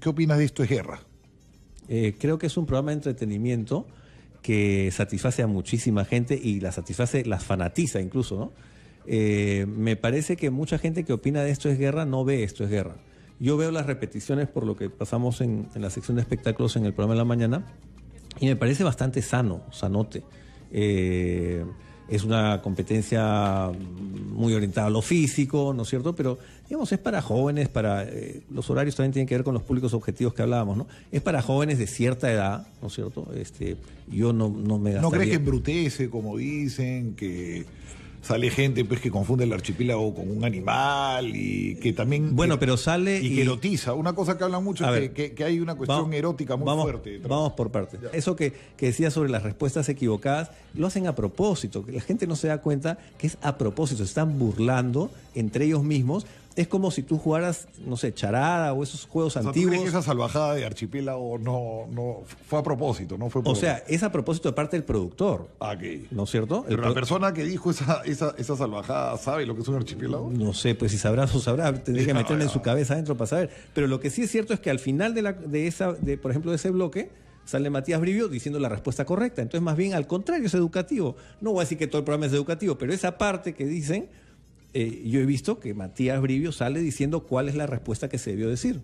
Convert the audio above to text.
¿Qué opinas de esto es guerra? Eh, creo que es un programa de entretenimiento que satisface a muchísima gente y la satisface, las fanatiza incluso, ¿no? Eh, me parece que mucha gente que opina de esto es guerra no ve esto es guerra. Yo veo las repeticiones por lo que pasamos en, la sección de espectáculos en el programa de la mañana y me parece bastante sano, sanote. Eh, es una competencia muy orientada a lo físico, ¿no es cierto? Pero, digamos, es para jóvenes, para... Eh, los horarios también tienen que ver con los públicos objetivos que hablábamos, ¿no? Es para jóvenes de cierta edad, ¿no es cierto? Este, yo no, no me gastaría... ¿No crees que embrutece, como dicen, que sale gente pues que confunde el archipiélago con un animal y que también bueno pero sale y, que erotiza una cosa que hablan mucho es que, hay una cuestión erótica muy fuerte vamos por partes eso que, que decía sobre las respuestas equivocadas lo hacen a propósito la gente no se da cuenta que es a propósito están burlando entre ellos mismos es como si tú jugaras, no sé, charada o esos juegos antiguos. ¿tú que esa salvajada de archipiélago no, no fue a propósito, no fue O sea, es a propósito de parte del productor. Ah, ¿No es cierto? Pero la persona que dijo esa, salvajada sabe lo que es un archipiélago. No sé, pues si sabrá o sabrá, tendría que ah, meterle en su cabeza adentro para saber. Pero lo que sí es cierto es que al final de, la, de esa, de, por ejemplo, de ese bloque, sale Matías Brivio diciendo la respuesta correcta. Entonces, más bien al contrario, es educativo. No voy a decir que todo el programa es educativo, pero esa parte que dicen eh, yo he visto que Matías Brivio sale diciendo cuál es la respuesta que se debió decir.